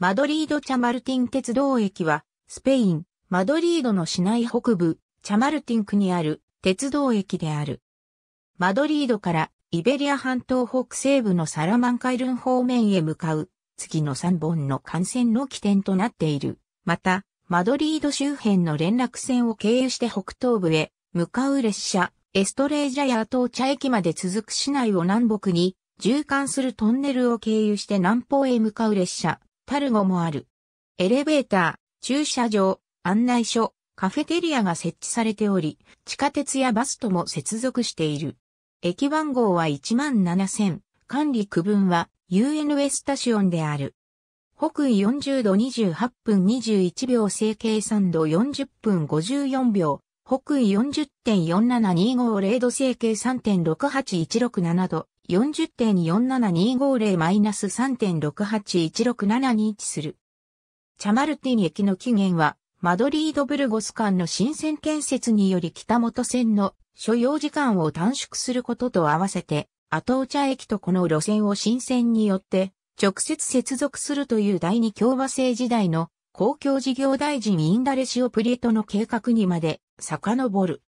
マドリード・チャマルティン鉄道駅は、スペイン、マドリードの市内北部、チャマルティン区にある鉄道駅である。マドリードからイベリア半島北西部のサラマンカイルン方面へ向かう、次の3本の幹線の起点となっている。また、マドリード周辺の連絡線を経由して北東部へ向かう列車、エストレージャやートーチャ駅まで続く市内を南北に、縦貫するトンネルを経由して南方へ向かう列車、パルゴもある。エレベーター、駐車場、案内所、カフェテリアが設置されており、地下鉄やバスとも接続している。駅番号は17000、管理区分は UN ウェスタシオンである。北緯40度28分21秒整形3度40分54秒、北緯40.47250度整形3.68167度40.47250-3.68167に位置する。チャマルティン駅の起源は、マドリード・ブルゴス間の新線建設により北本線の所要時間を短縮することと合わせて、アトーチャ駅とこの路線を新線によって直接接続するという第二共和制時代の公共事業大臣インダレシオ・プリエトの計画にまで遡る。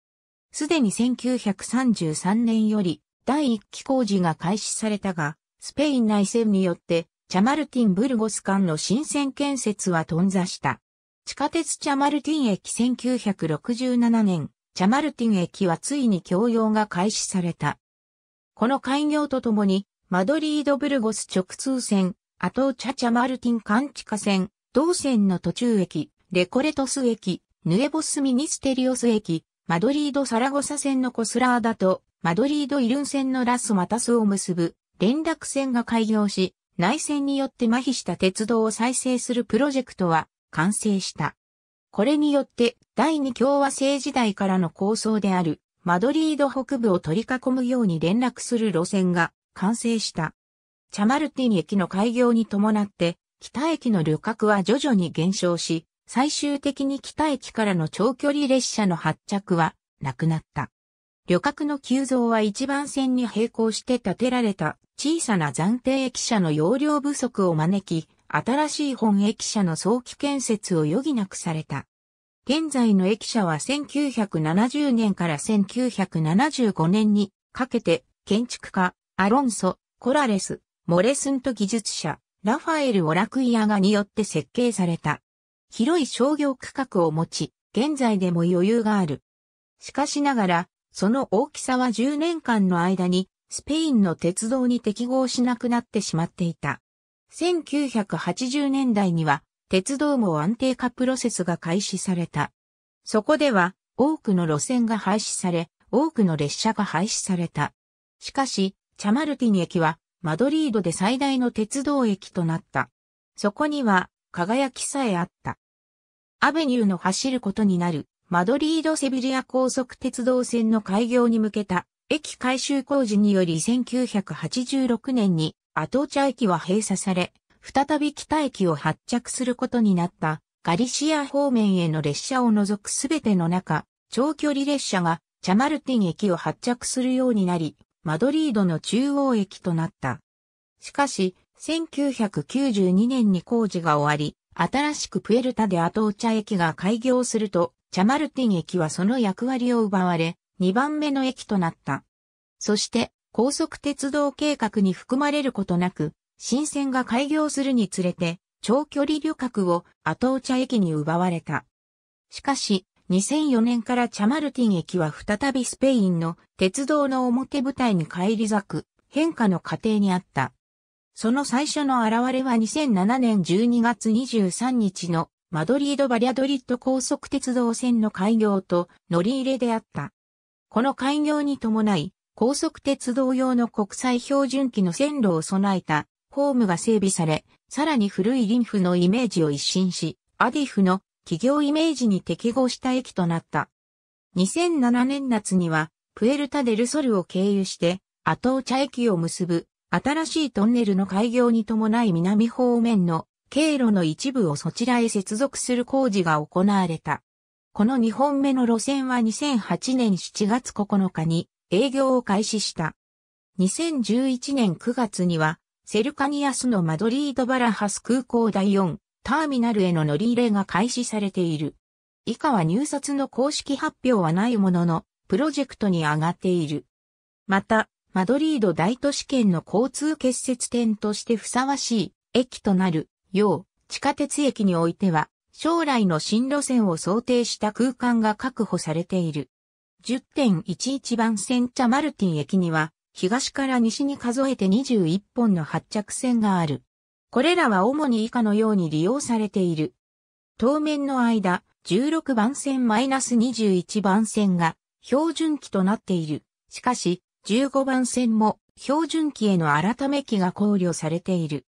すでに1933年より第1期工事が開始されたが、スペイン内戦によって、チャマルティン・ブルゴス間の新線建設は頓挫した。地下鉄チャマルティン駅1967年、チャマルティン駅はついに供用が開始された。この開業とともに、マドリード・ブルゴス直通線、アトーチャチャマルティン間地下線、同線の途中駅、レコレトス駅、ヌエボス・ミニステリオス駅、マドリード・サラゴサ線のコスラーダとマドリード・イルン線のラス・マタスを結ぶ連絡線が開業し、内戦によって麻痺した鉄道を再生するプロジェクトは完成した。これによって第二共和制時代からの構想であるマドリード北部を取り囲むように連絡する路線が完成した。チャマルティン駅の開業に伴って北駅の旅客は徐々に減少し、最終的に北駅からの長距離列車の発着はなくなった。旅客の急増は一番線に並行して建てられた小さな暫定駅舎の容量不足を招き、新しい本駅舎の早期建設を余儀なくされた。現在の駅舎は1970年から1975年にかけて建築家、アロンソ、コラレス、モレスント技術者、ラファエル・オラクイアガによって設計された。広い商業区画を持ち、現在でも余裕がある。しかしながら、その大きさは10年間の間にスペインの鉄道に適合しなくなってしまっていた。1980年代には鉄道網安定化プロセスが開始された。そこでは多くの路線が廃止され、多くの列車が廃止された。しかし、チャマルティン駅はマドリードで最大の鉄道駅となった。そこには輝きさえあった。アベニューの走ることになるマドリード・セビリア高速鉄道線の開業に向けた駅改修工事により1986年にアトーチャ駅は閉鎖され、再び北駅を発着することになったガリシア方面への列車を除くすべての中、長距離列車がチャマルティン駅を発着するようになり、マドリードの中央駅となった。しかし、1992年に工事が終わり、新しくプエルタでアトーチャ駅が開業すると、チャマルティン駅はその役割を奪われ、2番目の駅となった。そして、高速鉄道計画に含まれることなく、新線が開業するにつれて、長距離旅客を後尾茶駅に奪われた。しかし、2004年からチャマルティン駅は再びスペインの鉄道の表舞台に返り咲く変化の過程にあった。その最初の現れは2007年12月23日のマドリード・バリャドリッド高速鉄道線の開業と乗り入れであった。この開業に伴い、高速鉄道用の国際標準機の線路を備えたホームが整備され、さらに古いリンフのイメージを一新し、アディフの企業イメージに適合した駅となった。2007年夏には、プエルタ・デル・ソルを経由して、アトーチャ駅を結ぶ新しいトンネルの開業に伴い南方面の経路の一部をそちらへ接続する工事が行われた。この2本目の路線は2008年7月9日に営業を開始した。2011年9月には、セルカニアスのマドリード・バラハス空港第4ターミナルへの乗り入れが開始されている。以下は入札の公式発表はないものの、プロジェクトに上がっている。また、マドリード大都市圏の交通結節点としてふさわしい駅となる要、地下鉄駅においては、将来の新路線を想定した空間が確保されている。10.11番線チャマルティン駅には、東から西に数えて21本の発着線がある。これらは主に以下のように利用されている。当面の間、16番線 -21 番線が標準機となっている。しかし、15番線も標準機への改め機が考慮されている。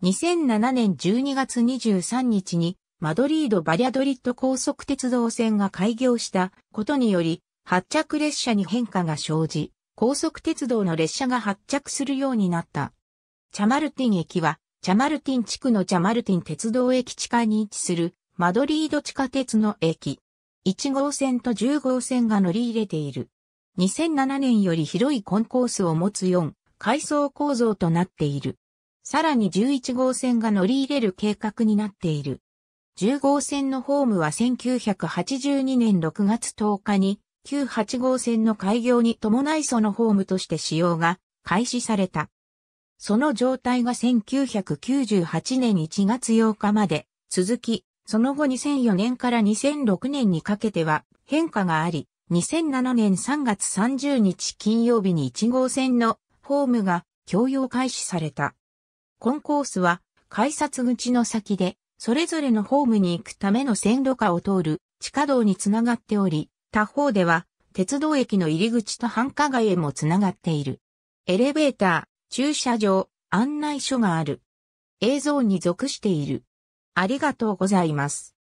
2007年12月23日にマドリード・バリャドリッド高速鉄道線が開業したことにより発着列車に変化が生じ、高速鉄道の列車が発着するようになった。チャマルティン駅は、チャマルティン地区のチャマルティン鉄道駅地下に位置するマドリード地下鉄の駅。1号線と10号線が乗り入れている。2007年より広いコンコースを持つ4階層構造となっている。さらに11号線が乗り入れる計画になっている。10号線のホームは1982年6月10日に、旧8号線の開業に伴いそのホームとして使用が開始された。その状態が1998年1月8日まで続き、その後2004年から2006年にかけては変化があり、2007年3月30日金曜日に1号線のホームが共用開始された。コンコースは改札口の先で、それぞれのホームに行くための線路下を通る地下道につながっており、他方では鉄道駅の入り口と繁華街へもつながっている。エレベーター、駐車場、案内所がある。映像に属している。ありがとうございます。